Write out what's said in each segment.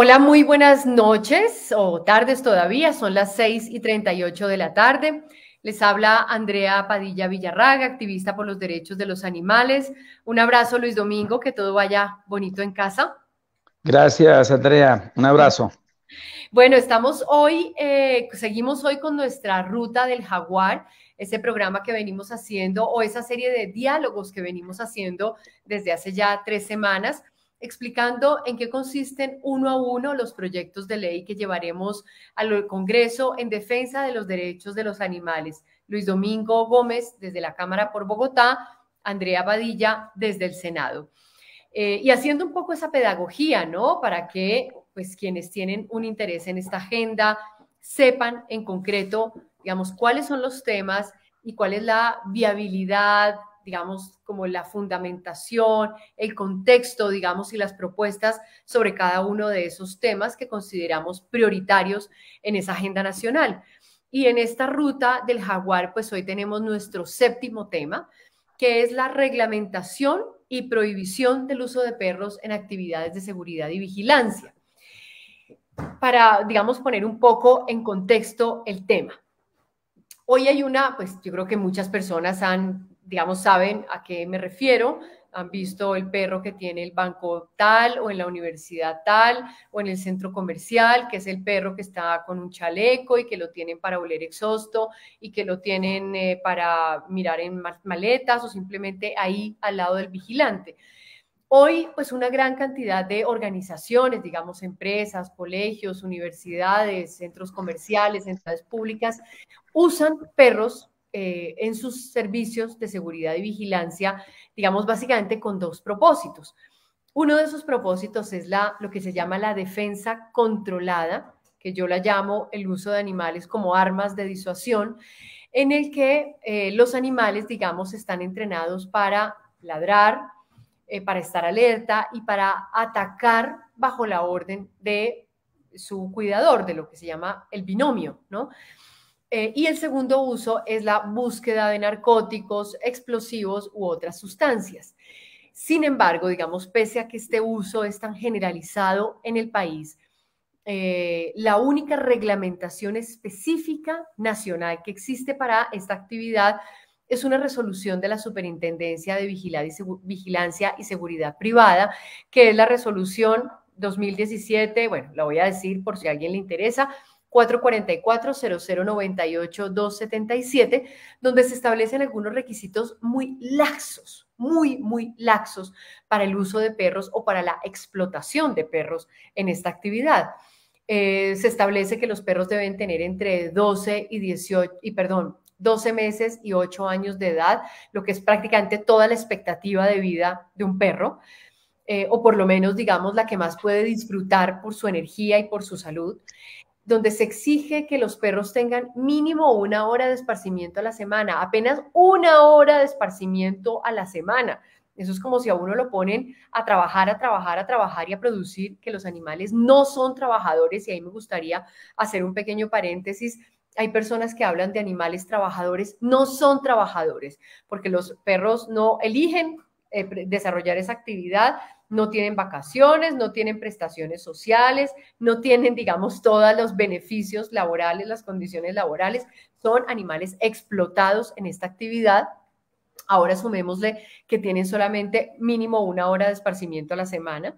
Hola, muy buenas noches o tardes todavía, son las 6 y 38 de la tarde. Les habla Andrea Padilla Villarraga, activista por los derechos de los animales. Un abrazo, Luis Domingo, que todo vaya bonito en casa. Gracias, Andrea. Un abrazo. Bueno, estamos hoy, eh, seguimos hoy con nuestra ruta del jaguar, ese programa que venimos haciendo o esa serie de diálogos que venimos haciendo desde hace ya tres semanas explicando en qué consisten uno a uno los proyectos de ley que llevaremos al Congreso en defensa de los derechos de los animales. Luis Domingo Gómez desde la Cámara por Bogotá, Andrea Badilla desde el Senado. Eh, y haciendo un poco esa pedagogía, ¿no? Para que pues quienes tienen un interés en esta agenda sepan en concreto, digamos, cuáles son los temas y cuál es la viabilidad, digamos, como la fundamentación, el contexto, digamos, y las propuestas sobre cada uno de esos temas que consideramos prioritarios en esa agenda nacional. Y en esta ruta del jaguar, pues hoy tenemos nuestro séptimo tema, que es la reglamentación y prohibición del uso de perros en actividades de seguridad y vigilancia. Para, digamos, poner un poco en contexto el tema. Hoy hay una, pues yo creo que muchas personas han digamos, saben a qué me refiero, han visto el perro que tiene el banco tal o en la universidad tal o en el centro comercial, que es el perro que está con un chaleco y que lo tienen para oler exhausto y que lo tienen eh, para mirar en maletas o simplemente ahí al lado del vigilante. Hoy, pues una gran cantidad de organizaciones, digamos, empresas, colegios, universidades, centros comerciales, entidades públicas, usan perros eh, en sus servicios de seguridad y vigilancia, digamos, básicamente con dos propósitos. Uno de esos propósitos es la, lo que se llama la defensa controlada, que yo la llamo el uso de animales como armas de disuasión, en el que eh, los animales, digamos, están entrenados para ladrar, eh, para estar alerta y para atacar bajo la orden de su cuidador, de lo que se llama el binomio, ¿no? Eh, y el segundo uso es la búsqueda de narcóticos, explosivos u otras sustancias. Sin embargo, digamos, pese a que este uso es tan generalizado en el país, eh, la única reglamentación específica nacional que existe para esta actividad es una resolución de la Superintendencia de Vigilancia y Seguridad Privada, que es la resolución 2017, bueno, la voy a decir por si a alguien le interesa, 444-0098-277, donde se establecen algunos requisitos muy laxos, muy, muy laxos para el uso de perros o para la explotación de perros en esta actividad. Eh, se establece que los perros deben tener entre 12 y 18, y perdón, 12 meses y 8 años de edad, lo que es prácticamente toda la expectativa de vida de un perro, eh, o por lo menos, digamos, la que más puede disfrutar por su energía y por su salud donde se exige que los perros tengan mínimo una hora de esparcimiento a la semana, apenas una hora de esparcimiento a la semana. Eso es como si a uno lo ponen a trabajar, a trabajar, a trabajar y a producir, que los animales no son trabajadores y ahí me gustaría hacer un pequeño paréntesis. Hay personas que hablan de animales trabajadores, no son trabajadores, porque los perros no eligen eh, desarrollar esa actividad, no tienen vacaciones, no tienen prestaciones sociales, no tienen, digamos, todos los beneficios laborales, las condiciones laborales, son animales explotados en esta actividad. Ahora sumémosle que tienen solamente mínimo una hora de esparcimiento a la semana.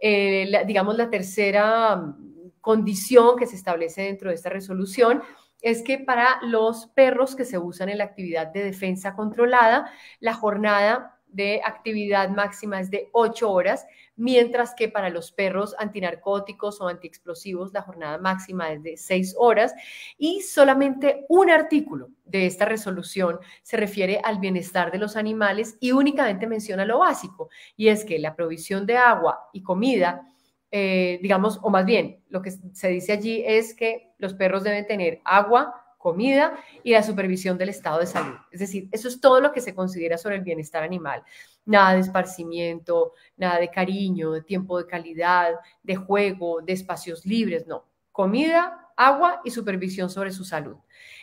Eh, digamos, la tercera mm, condición que se establece dentro de esta resolución es que para los perros que se usan en la actividad de defensa controlada, la jornada de actividad máxima es de 8 horas, mientras que para los perros antinarcóticos o antiexplosivos la jornada máxima es de 6 horas y solamente un artículo de esta resolución se refiere al bienestar de los animales y únicamente menciona lo básico y es que la provisión de agua y comida eh, digamos, o más bien, lo que se dice allí es que los perros deben tener agua, comida y la supervisión del estado de salud. Es decir, eso es todo lo que se considera sobre el bienestar animal. Nada de esparcimiento, nada de cariño, de tiempo de calidad, de juego, de espacios libres, no. Comida, agua y supervisión sobre su salud.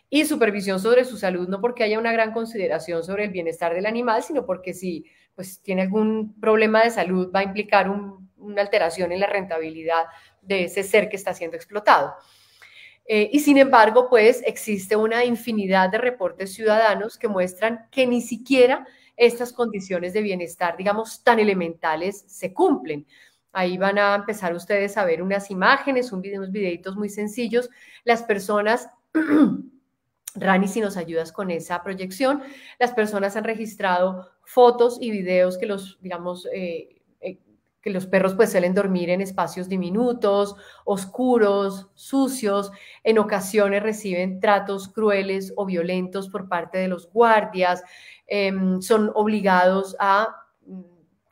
Y supervisión sobre su salud no porque haya una gran consideración sobre el bienestar del animal, sino porque si pues, tiene algún problema de salud va a implicar una alteración en la rentabilidad de ese ser que está siendo explotado. Eh, y sin embargo, pues existe una infinidad de reportes ciudadanos que muestran que ni siquiera estas condiciones de bienestar, digamos, tan elementales se cumplen. Ahí van a empezar ustedes a ver unas imágenes, un unos videitos muy sencillos. Las personas, Rani, si nos ayudas con esa proyección, las personas han registrado fotos y videos que los, digamos, eh, que los perros pues suelen dormir en espacios diminutos, oscuros, sucios, en ocasiones reciben tratos crueles o violentos por parte de los guardias, em, son obligados a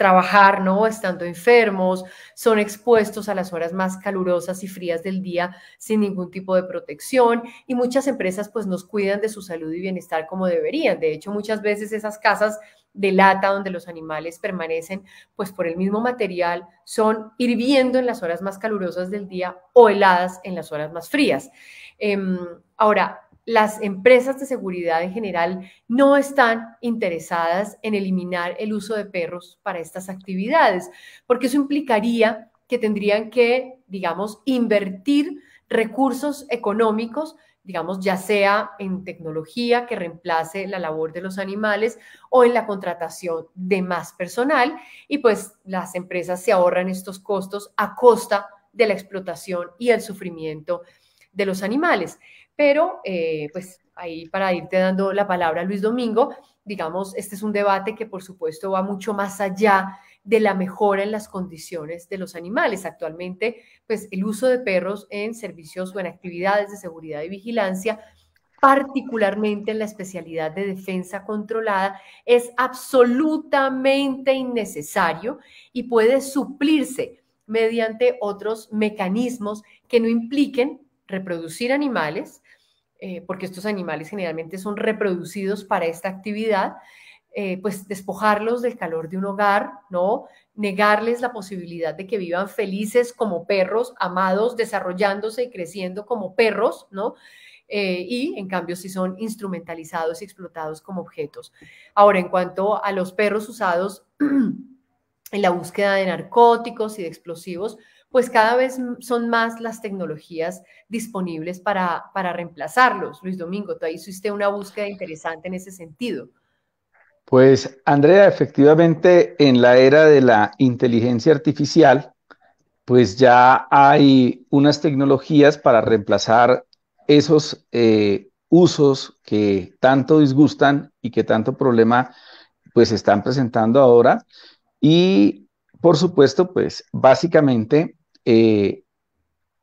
trabajar, ¿no? Estando enfermos, son expuestos a las horas más calurosas y frías del día sin ningún tipo de protección y muchas empresas pues nos cuidan de su salud y bienestar como deberían. De hecho, muchas veces esas casas de lata donde los animales permanecen pues por el mismo material son hirviendo en las horas más calurosas del día o heladas en las horas más frías. Em, ahora, las empresas de seguridad en general no están interesadas en eliminar el uso de perros para estas actividades, porque eso implicaría que tendrían que, digamos, invertir recursos económicos, digamos, ya sea en tecnología que reemplace la labor de los animales o en la contratación de más personal, y pues las empresas se ahorran estos costos a costa de la explotación y el sufrimiento de los animales pero eh, pues ahí para irte dando la palabra, a Luis Domingo, digamos, este es un debate que por supuesto va mucho más allá de la mejora en las condiciones de los animales. Actualmente, pues el uso de perros en servicios o en actividades de seguridad y vigilancia, particularmente en la especialidad de defensa controlada, es absolutamente innecesario y puede suplirse mediante otros mecanismos que no impliquen reproducir animales, eh, porque estos animales generalmente son reproducidos para esta actividad, eh, pues despojarlos del calor de un hogar, ¿no? Negarles la posibilidad de que vivan felices como perros, amados, desarrollándose y creciendo como perros, ¿no? Eh, y en cambio si son instrumentalizados y explotados como objetos. Ahora, en cuanto a los perros usados en la búsqueda de narcóticos y de explosivos, pues cada vez son más las tecnologías disponibles para, reemplazarlos. Luis Domingo, tú ahí hiciste una búsqueda interesante en ese sentido. Pues Andrea, efectivamente, en la era de la inteligencia artificial, pues ya hay unas tecnologías para reemplazar esos eh, usos que tanto disgustan y que tanto problema pues están presentando ahora. Y por supuesto, pues básicamente eh,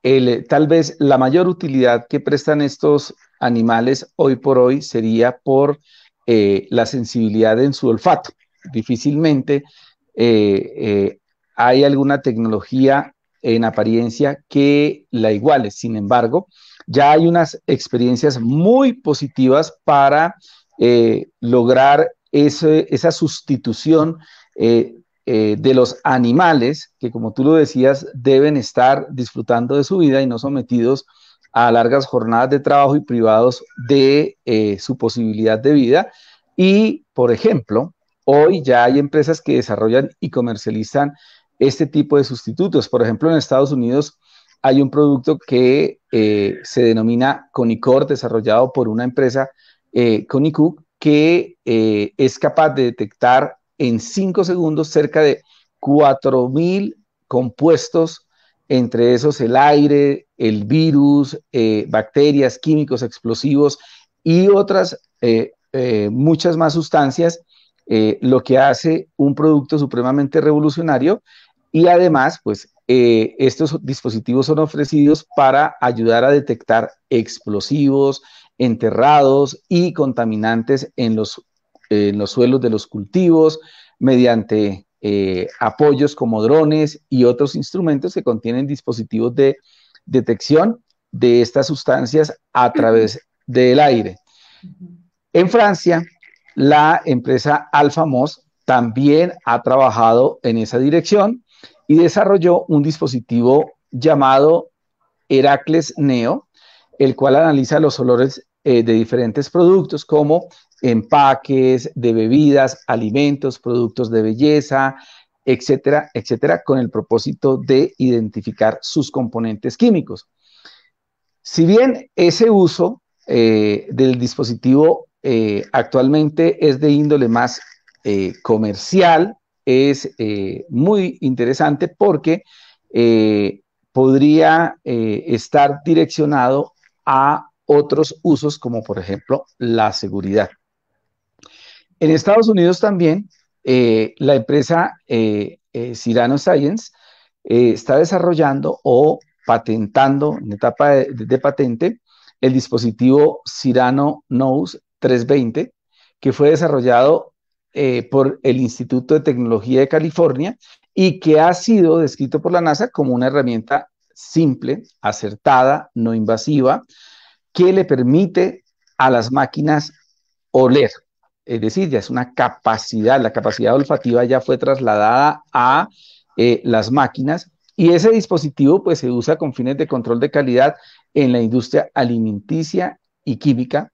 eh, tal vez la mayor utilidad que prestan estos animales hoy por hoy sería por eh, la sensibilidad en su olfato. Difícilmente hay alguna tecnología en apariencia que la iguale. Sin embargo, ya hay unas experiencias muy positivas para lograr esa sustitución eh, eh, de los animales que, como tú lo decías, deben estar disfrutando de su vida y no sometidos a largas jornadas de trabajo y privados de eh, su posibilidad de vida. Y, por ejemplo, hoy ya hay empresas que desarrollan y comercializan este tipo de sustitutos. Por ejemplo, en Estados Unidos hay un producto que eh, se denomina Conicor, desarrollado por una empresa, Conicu, que es capaz de detectar en cinco segundos cerca de 4.000 compuestos, entre esos el aire, el virus, eh, bacterias, químicos, explosivos y otras eh, eh, muchas más sustancias, lo que hace un producto supremamente revolucionario y además, pues, estos dispositivos son ofrecidos para ayudar a detectar explosivos, enterrados y contaminantes en los en los suelos de los cultivos, mediante eh, apoyos como drones y otros instrumentos que contienen dispositivos de detección de estas sustancias a través del aire. En Francia, la empresa Alfamos también ha trabajado en esa dirección y desarrolló un dispositivo llamado Heracles Neo, el cual analiza los olores eh, de diferentes productos como empaques de bebidas, alimentos, productos de belleza, etcétera, etcétera, con el propósito de identificar sus componentes químicos. Si bien ese uso eh, del dispositivo eh, actualmente es de índole más eh, comercial, es muy interesante porque podría estar direccionado a otros usos como por ejemplo la seguridad. En Estados Unidos también, eh, la empresa eh, eh, Cirano Science está desarrollando o patentando en etapa de, de patente el dispositivo Cirano Nose 320, que fue desarrollado por el Instituto de Tecnología de California y que ha sido descrito por la NASA como una herramienta simple, acertada, no invasiva, que le permite a las máquinas oler, es eh, decir, ya es una capacidad, la capacidad olfativa ya fue trasladada a eh, las máquinas y ese dispositivo pues se usa con fines de control de calidad en la industria alimenticia y química,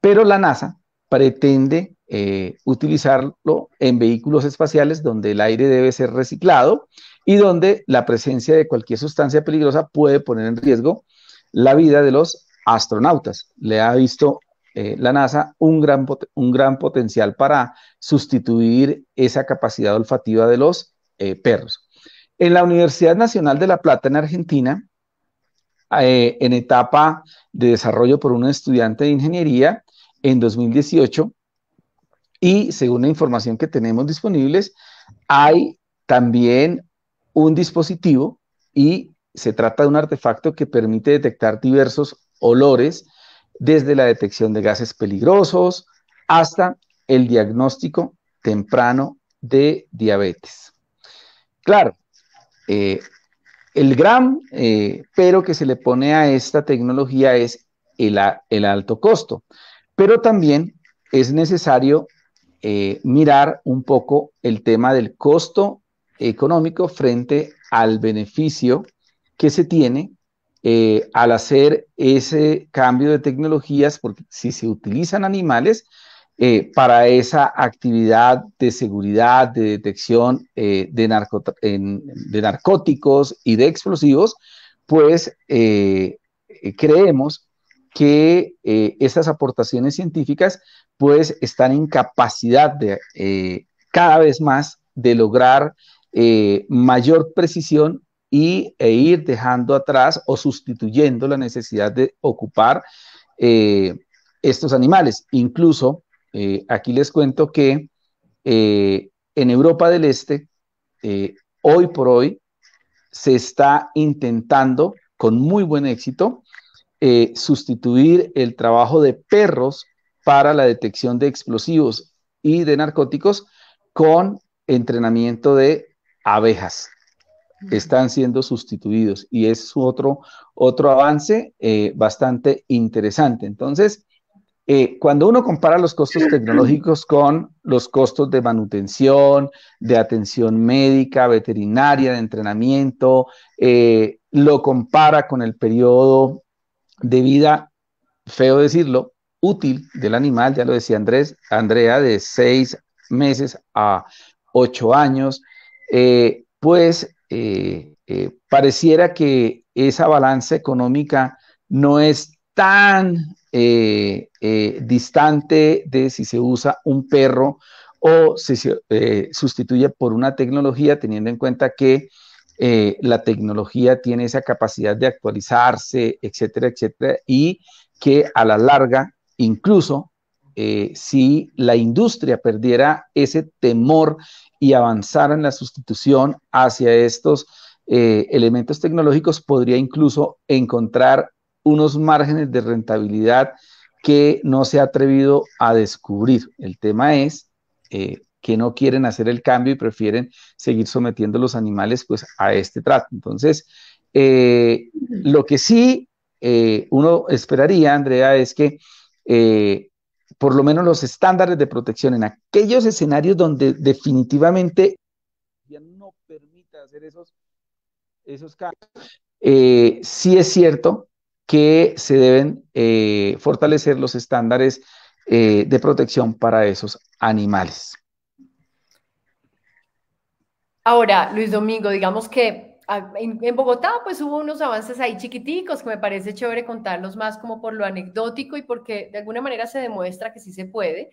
pero la NASA pretende eh, utilizarlo en vehículos espaciales donde el aire debe ser reciclado y donde la presencia de cualquier sustancia peligrosa puede poner en riesgo la vida de los astronautas. Le ha visto eh, la NASA un gran, potencial para sustituir esa capacidad olfativa de los eh, perros. En la Universidad Nacional de La Plata en Argentina, eh, en etapa de desarrollo por un estudiante de ingeniería en 2018, y según la información que tenemos disponibles, hay también un dispositivo y se trata de un artefacto que permite detectar diversos olores desde la detección de gases peligrosos hasta el diagnóstico temprano de diabetes. Claro, eh, el gran eh, pero que se le pone a esta tecnología es el, alto costo, pero también es necesario eh, mirar un poco el tema del costo económico frente al beneficio que se tiene eh, al hacer ese cambio de tecnologías, porque si se utilizan animales eh, para esa actividad de seguridad, de detección eh, de, de, narcóticos y de explosivos, pues creemos que esas aportaciones científicas pues están en capacidad de cada vez más de lograr mayor precisión y, e ir dejando atrás o sustituyendo la necesidad de ocupar eh, estos animales. Incluso eh, aquí les cuento que eh, en Europa del Este, hoy por hoy, se está intentando con muy buen éxito sustituir el trabajo de perros para la detección de explosivos y de narcóticos con entrenamiento de abejas están siendo sustituidos y es otro, otro avance eh, bastante interesante. Entonces, eh, cuando uno compara los costos tecnológicos con los costos de manutención, de atención médica, veterinaria, de entrenamiento, eh, lo compara con el periodo de vida, feo decirlo, útil del animal, ya lo decía Andrés, Andrea, de seis meses a ocho años, pues eh, eh, pareciera que esa balanza económica no es tan eh, distante de si se usa un perro o si se sustituye por una tecnología, teniendo en cuenta que la tecnología tiene esa capacidad de actualizarse, etcétera, etcétera, y que a la larga, incluso si la industria perdiera ese temor y avanzar en la sustitución hacia estos eh, elementos tecnológicos, podría incluso encontrar unos márgenes de rentabilidad que no se ha atrevido a descubrir. El tema es eh, que no quieren hacer el cambio y prefieren seguir sometiendo los animales pues, a este trato. Entonces, eh, lo que sí uno esperaría, Andrea, es que por lo menos los estándares de protección en aquellos escenarios donde definitivamente ya no permita hacer esos, esos cambios, eh, sí es cierto que se deben eh, fortalecer los estándares eh, de protección para esos animales. Ahora, Luis Domingo, digamos que en, Bogotá pues hubo unos avances ahí chiquiticos que me parece chévere contarlos más como por lo anecdótico y porque de alguna manera se demuestra que sí se puede.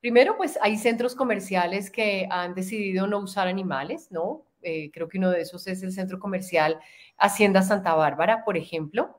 Primero, pues hay centros comerciales que han decidido no usar animales, ¿no? Eh, creo que uno de esos es el centro comercial Hacienda Santa Bárbara, por ejemplo,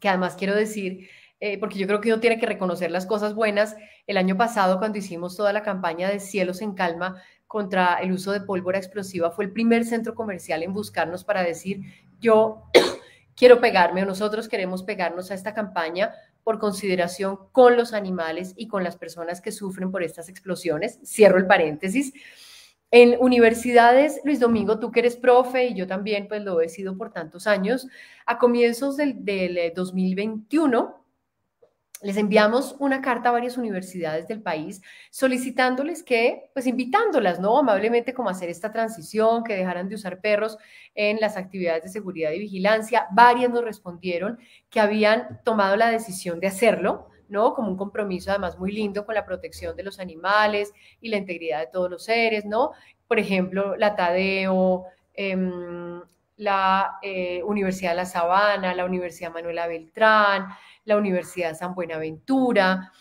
que además quiero decir, eh, porque yo creo que uno tiene que reconocer las cosas buenas. El año pasado, cuando hicimos toda la campaña de Cielos en Calma, contra el uso de pólvora explosiva fue el primer centro comercial en buscarnos para decir, yo quiero pegarme o nosotros queremos pegarnos a esta campaña por consideración con los animales y con las personas que sufren por estas explosiones. Cierro el paréntesis. En universidades, Luis Domingo, tú que eres profe y yo también, pues lo he sido por tantos años, a comienzos del, del 2021 eh, les enviamos una carta a varias universidades del país solicitándoles que, pues invitándolas, ¿no? Amablemente como hacer esta transición, que dejaran de usar perros en las actividades de seguridad y vigilancia. Varias nos respondieron que habían tomado la decisión de hacerlo, ¿no? Como un compromiso además muy lindo con la protección de los animales y la integridad de todos los seres, ¿no? Por ejemplo, la Tadeo, em, la eh, Universidad de La Sabana, la Universidad Manuela Beltrán, la Universidad San Buenaventura,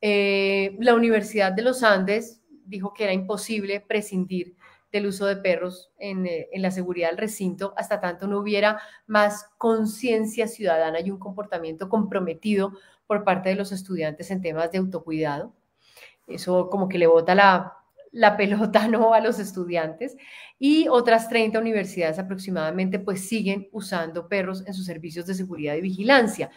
eh, la Universidad de los Andes dijo que era imposible prescindir del uso de perros eh, en, la seguridad del recinto, hasta tanto no hubiera más conciencia ciudadana y un comportamiento comprometido por parte de los estudiantes en temas de autocuidado. Eso como que le bota la, pelota no a los estudiantes. Y otras 30 universidades aproximadamente pues siguen usando perros en sus servicios de seguridad y vigilancia.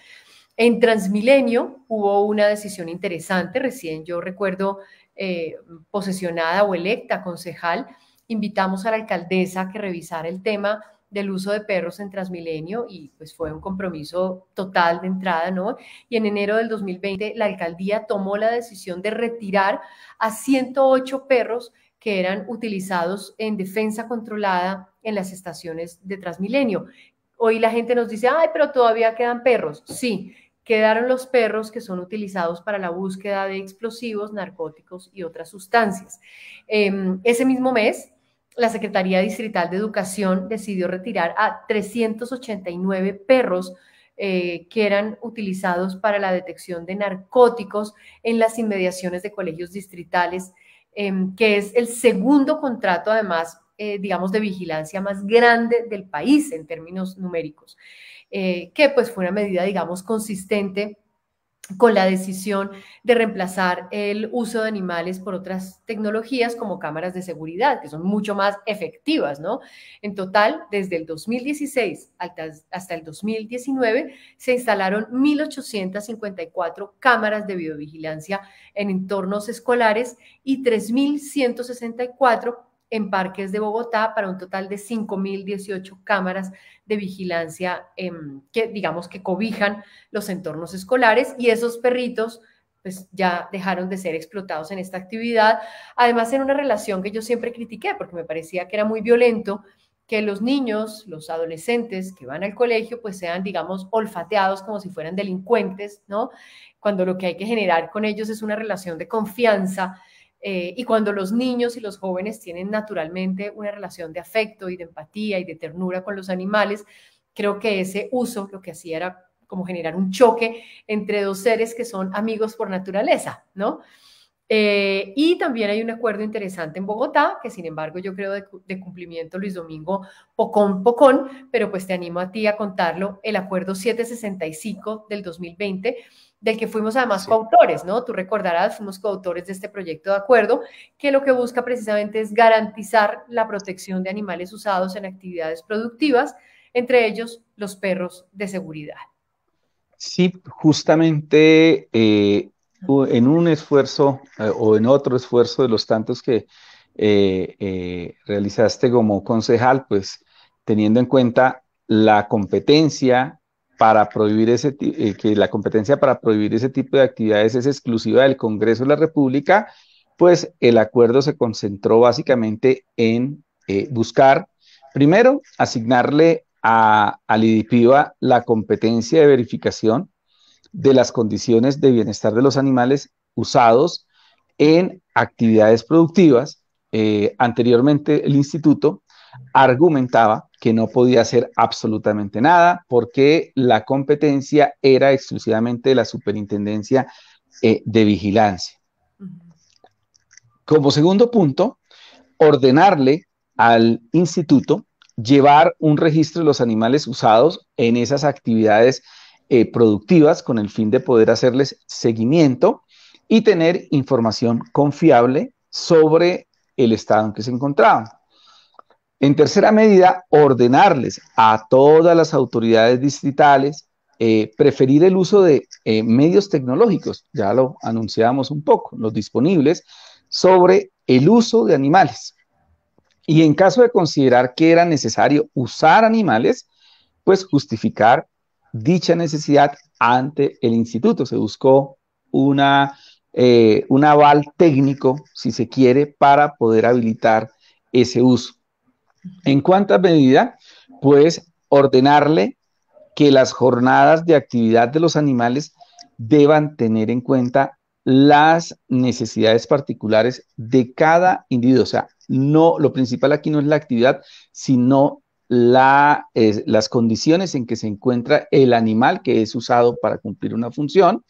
En Transmilenio hubo una decisión interesante, recién yo recuerdo eh, posesionada o electa concejal, invitamos a la alcaldesa a que revisara el tema del uso de perros en Transmilenio y pues fue un compromiso total de entrada, ¿no? Y en enero del 2020 la alcaldía tomó la decisión de retirar a 108 perros que eran utilizados en defensa controlada en las estaciones de Transmilenio. Hoy la gente nos dice, ay, pero todavía quedan perros. Sí, quedaron los perros que son utilizados para la búsqueda de explosivos, narcóticos y otras sustancias. Em, ese mismo mes, la Secretaría Distrital de Educación decidió retirar a 389 perros eh, que eran utilizados para la detección de narcóticos en las inmediaciones de colegios distritales, em, que es el segundo contrato, además, eh, digamos, de vigilancia más grande del país en términos numéricos. Eh, que pues fue una medida, digamos, consistente con la decisión de reemplazar el uso de animales por otras tecnologías como cámaras de seguridad, que son mucho más efectivas, ¿no? En total, desde el 2016 hasta el 2019, se instalaron 1.854 cámaras de videovigilancia en entornos escolares y 3.164 en parques de Bogotá para un total de 5.018 cámaras de vigilancia em, que digamos que cobijan los entornos escolares y esos perritos pues ya dejaron de ser explotados en esta actividad. Además, en una relación que yo siempre critiqué porque me parecía que era muy violento que los niños, los adolescentes que van al colegio, pues sean, digamos, olfateados como si fueran delincuentes, ¿no? Cuando lo que hay que generar con ellos es una relación de confianza eh, y cuando los niños y los jóvenes tienen naturalmente una relación de afecto y de empatía y de ternura con los animales, creo que ese uso lo que hacía era como generar un choque entre dos seres que son amigos por naturaleza, ¿no? Eh, y también hay un acuerdo interesante en Bogotá, que sin embargo yo creo de, cumplimiento, Luis Domingo, pocón, pocón, pero pues te animo a ti a contarlo, el acuerdo 765 del 2020 del que fuimos además coautores, ¿no? Tú recordarás, fuimos coautores de este proyecto de acuerdo, que lo que busca precisamente es garantizar la protección de animales usados en actividades productivas, entre ellos los perros de seguridad. Sí, justamente eh, en un esfuerzo eh, o en otro esfuerzo de los tantos que eh, eh, realizaste como concejal, pues teniendo en cuenta la competencia para prohibir ese que la competencia para prohibir ese tipo de actividades es exclusiva del Congreso de la República, pues el acuerdo se concentró básicamente en buscar primero asignarle a, al IDIPIVA la competencia de verificación de las condiciones de bienestar de los animales usados en actividades productivas. Eh, anteriormente el instituto argumentaba que no podía hacer absolutamente nada porque la competencia era exclusivamente de la superintendencia eh, de vigilancia. Como segundo punto, ordenarle al instituto llevar un registro de los animales usados en esas actividades eh, productivas con el fin de poder hacerles seguimiento y tener información confiable sobre el estado en que se encontraban. En tercera medida, ordenarles a todas las autoridades distritales eh, preferir el uso de eh, medios tecnológicos, ya lo anunciamos un poco, los disponibles, sobre el uso de animales. Y en caso de considerar que era necesario usar animales, pues justificar dicha necesidad ante el instituto. Se buscó una, eh, un aval técnico, si se quiere, para poder habilitar ese uso. ¿En cuántas medidas? Pues ordenarle que las jornadas de actividad de los animales deban tener en cuenta las necesidades particulares de cada individuo. O sea, no, lo principal aquí no es la actividad, sino las condiciones en que se encuentra el animal que es usado para cumplir una función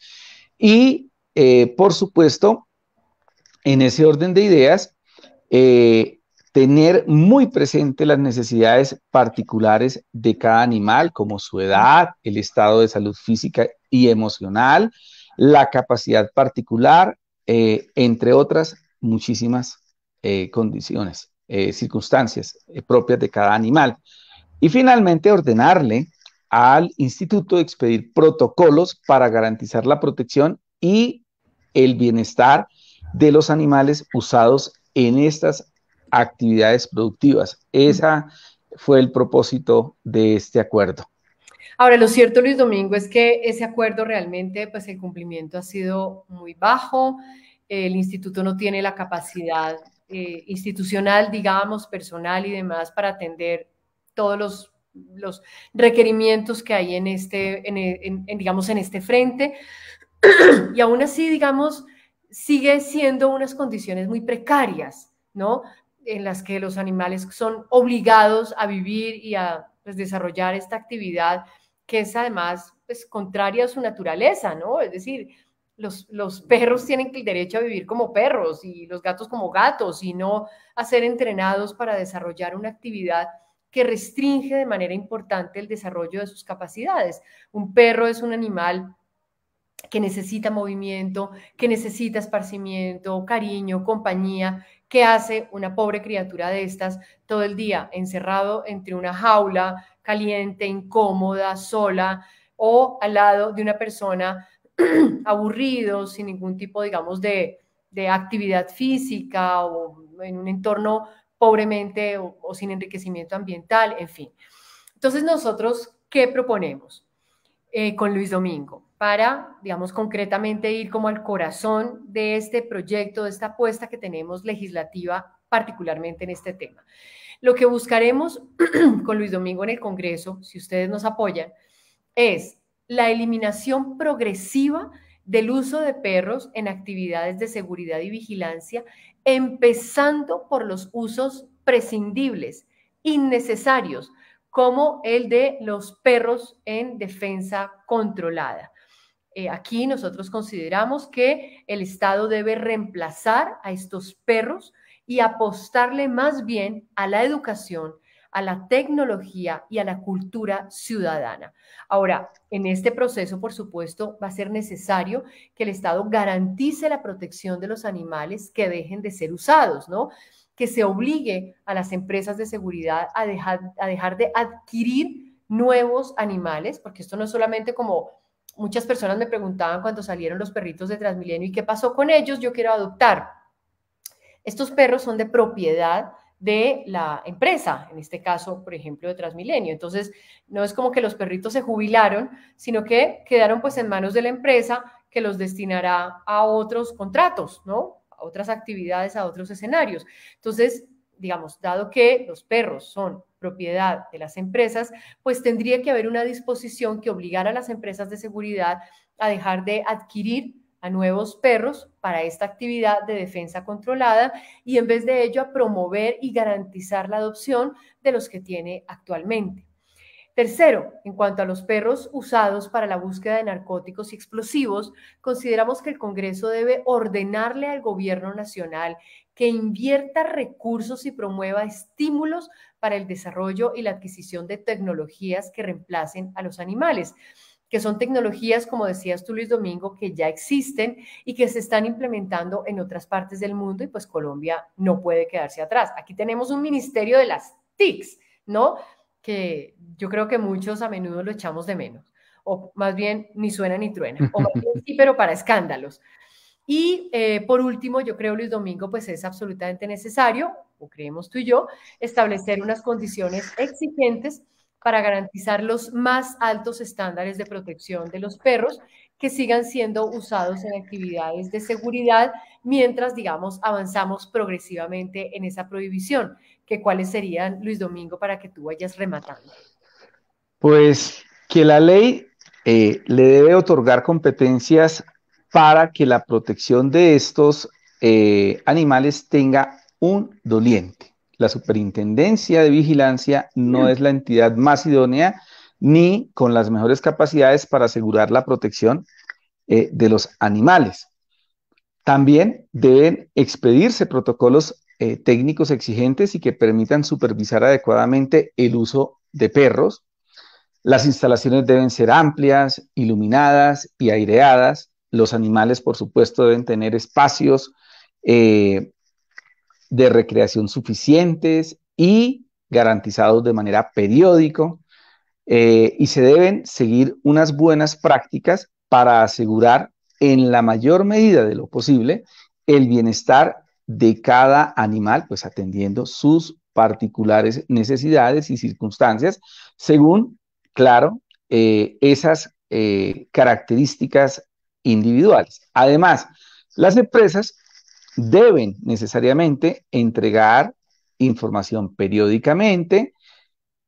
y, eh, por supuesto, en ese orden de ideas, eh, tener muy presente las necesidades particulares de cada animal, como su edad, el estado de salud física y emocional, la capacidad particular, eh, entre otras muchísimas condiciones. Eh, circunstancias eh, propias de cada animal. Y finalmente, ordenarle al instituto expedir protocolos para garantizar la protección y el bienestar de los animales usados en estas actividades productivas. Ese fue el propósito de este acuerdo. Ahora, lo cierto, Luis Domingo, es que ese acuerdo realmente, pues el cumplimiento ha sido muy bajo. El instituto no tiene la capacidad eh, institucional, digamos, personal y demás para atender todos los, requerimientos que hay en este, digamos, en este frente. Y aún así, digamos, sigue siendo unas condiciones muy precarias, ¿no? En las que los animales son obligados a vivir y a pues, desarrollar esta actividad que es además pues, contraria a su naturaleza, ¿no? Es decir, los, perros tienen el derecho a vivir como perros y los gatos como gatos y no a ser entrenados para desarrollar una actividad que restringe de manera importante el desarrollo de sus capacidades. Un perro es un animal que necesita movimiento, que necesita esparcimiento, cariño, compañía. que hace una pobre criatura de estas todo el día encerrado entre una jaula caliente, incómoda, sola o al lado de una persona aburridos, sin ningún tipo, digamos, de, actividad física o en un entorno pobremente o, sin enriquecimiento ambiental, en fin. Entonces, nosotros, ¿qué proponemos eh, con Luis Domingo? Para, digamos, concretamente ir como al corazón de este proyecto, de esta apuesta que tenemos legislativa, particularmente en este tema. Lo que buscaremos con Luis Domingo en el Congreso, si ustedes nos apoyan, es la eliminación progresiva del uso de perros en actividades de seguridad y vigilancia, empezando por los usos prescindibles, innecesarios, como el de los perros en defensa controlada. Eh, aquí nosotros consideramos que el Estado debe reemplazar a estos perros y apostarle más bien a la educación, a la tecnología y a la cultura ciudadana. Ahora, en este proceso, por supuesto, va a ser necesario que el Estado garantice la protección de los animales que dejen de ser usados, ¿no? Que se obligue a las empresas de seguridad a dejar, a dejar de adquirir nuevos animales, porque esto no es solamente como muchas personas me preguntaban cuando salieron los perritos de Transmilenio y qué pasó con ellos, yo quiero adoptar. Estos perros son de propiedad de la empresa, en este caso, por ejemplo, de Transmilenio. Entonces, no es como que los perritos se jubilaron, sino que quedaron pues en manos de la empresa que los destinará a otros contratos, ¿no? A otras actividades, a otros escenarios. Entonces, digamos, dado que los perros son propiedad de las empresas, pues tendría que haber una disposición que obligara a las empresas de seguridad a dejar de adquirir nuevos perros para esta actividad de defensa controlada y en vez de ello a promover y garantizar la adopción de los que tiene actualmente. Tercero, en cuanto a los perros usados para la búsqueda de narcóticos y explosivos, consideramos que el Congreso debe ordenarle al Gobierno Nacional que invierta recursos y promueva estímulos para el desarrollo y la adquisición de tecnologías que reemplacen a los animales que son tecnologías, como decías tú, Luis Domingo, que ya existen y que se están implementando en otras partes del mundo y pues Colombia no puede quedarse atrás. Aquí tenemos un ministerio de las TICs, ¿no? Que yo creo que muchos a menudo lo echamos de menos, o más bien ni suena ni truena, o sí, pero para escándalos. Y eh, por último, yo creo, Luis Domingo, pues es absolutamente necesario, o creemos tú y yo, establecer unas condiciones exigentes para garantizar los más altos estándares de protección de los perros que sigan siendo usados en actividades de seguridad mientras, digamos, avanzamos progresivamente en esa prohibición. cuáles serían, Luis Domingo, para que tú vayas rematando? Pues que la ley eh, le debe otorgar competencias para que la protección de estos eh, animales tenga un doliente la Superintendencia de Vigilancia no es la entidad más idónea ni con las mejores capacidades para asegurar la protección eh, de los animales. También deben expedirse protocolos eh, técnicos exigentes y que permitan supervisar adecuadamente el uso de perros. Las instalaciones deben ser amplias, iluminadas y aireadas. Los animales, por supuesto, deben tener espacios eh, de recreación suficientes y garantizados de manera periódico eh, y se deben seguir unas buenas prácticas para asegurar en la mayor medida de lo posible el bienestar de cada animal, pues atendiendo sus particulares necesidades y circunstancias, según, claro, eh, esas eh, características individuales. Además, las empresas deben necesariamente entregar información periódicamente,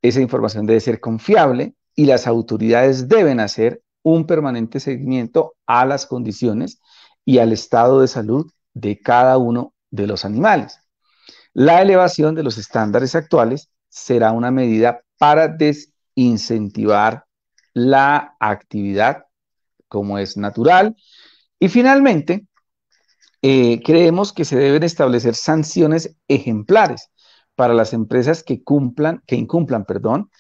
esa información debe ser confiable y las autoridades deben hacer un permanente seguimiento a las condiciones y al estado de salud de cada uno de los animales. La elevación de los estándares actuales será una medida para desincentivar la actividad como es natural. Y finalmente, eh, creemos que se deben establecer sanciones ejemplares para las empresas que cumplan, que incumplan, perdón,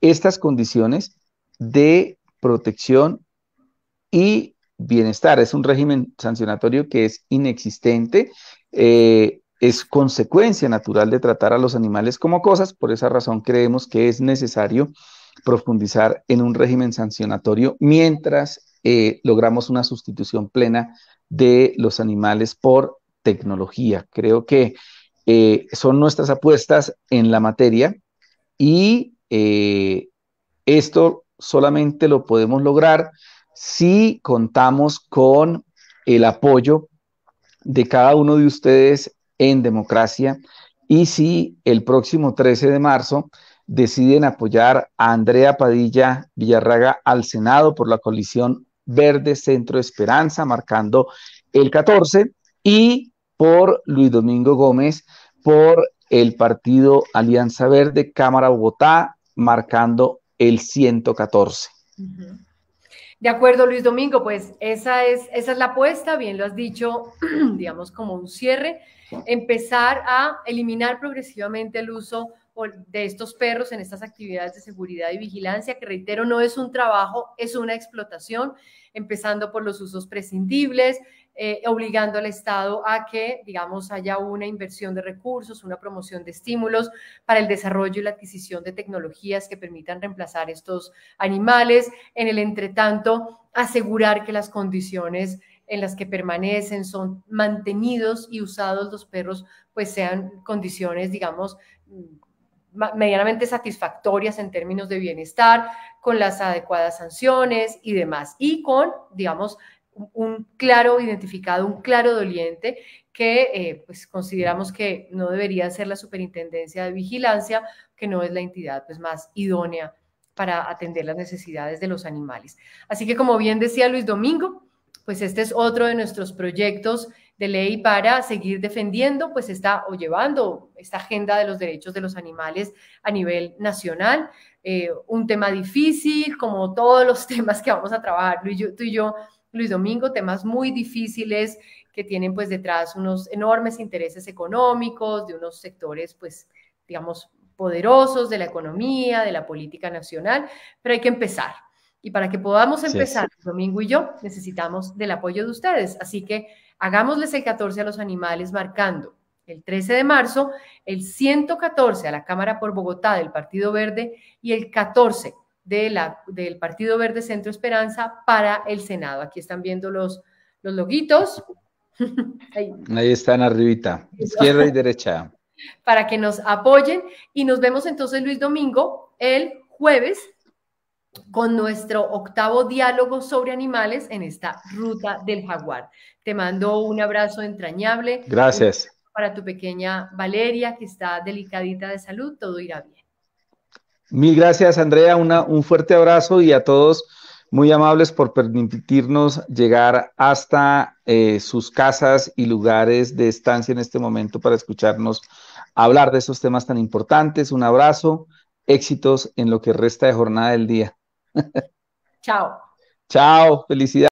estas condiciones de protección y bienestar. Es un régimen sancionatorio que es inexistente, eh, es consecuencia natural de tratar a los animales como cosas, por esa razón creemos que es necesario profundizar en un régimen sancionatorio mientras eh, logramos una sustitución plena de los animales por tecnología. Creo que eh, son nuestras apuestas en la materia y eh, esto solamente lo podemos lograr si contamos con el apoyo de cada uno de ustedes en democracia y si el próximo 13 de marzo deciden apoyar a Andrea Padilla Villarraga al Senado por la coalición Verde Centro Esperanza, marcando el 14, y por Luis Domingo Gómez, por el partido Alianza Verde, Cámara Bogotá, marcando el 114. De acuerdo, Luis Domingo, pues esa es, esa es la apuesta, bien lo has dicho, digamos, como un cierre, empezar a eliminar progresivamente el uso de estos perros en estas actividades de seguridad y vigilancia, que reitero, no es un trabajo, es una explotación, empezando por los usos prescindibles, eh, obligando al Estado a que, digamos, haya una inversión de recursos, una promoción de estímulos para el desarrollo y la adquisición de tecnologías que permitan reemplazar estos animales, en el entretanto, asegurar que las condiciones en las que permanecen, son mantenidos y usados los perros, pues sean condiciones, digamos, medianamente satisfactorias en términos de bienestar, con las adecuadas sanciones y demás, y con, digamos, un claro identificado, un claro doliente que eh, pues consideramos que no debería ser la superintendencia de vigilancia, que no es la entidad pues, más idónea para atender las necesidades de los animales. Así que como bien decía Luis Domingo, pues este es otro de nuestros proyectos de ley para seguir defendiendo pues está o llevando esta agenda de los derechos de los animales a nivel nacional. Eh, un tema difícil, como todos los temas que vamos a trabajar tú y yo, Luis Domingo, temas muy difíciles que tienen pues detrás unos enormes intereses económicos de unos sectores pues digamos poderosos de la economía, de la política nacional, pero hay que empezar, y para que podamos empezar, Domingo y yo, necesitamos del apoyo de ustedes. Así que hagámosles el 14 a los animales marcando el 13 de marzo, el 114 a la Cámara por Bogotá del Partido Verde y el 14 del Partido Verde Centro Esperanza para el Senado. Aquí están viendo los, los loguitos. Ahí están arribita, izquierda y derecha. Para que nos apoyen y nos vemos entonces Luis Domingo el jueves con nuestro octavo diálogo sobre animales en esta ruta del jaguar. Te mando un abrazo entrañable. Gracias. para tu pequeña Valeria, que está delicadita de salud, todo irá bien. Mil gracias, Andrea. un fuerte abrazo y a todos muy amables por permitirnos llegar hasta eh, sus casas y lugares de estancia en este momento para escucharnos hablar de esos temas tan importantes. Un abrazo, éxitos en lo que resta de jornada del día. Chao. Chao, felicidades.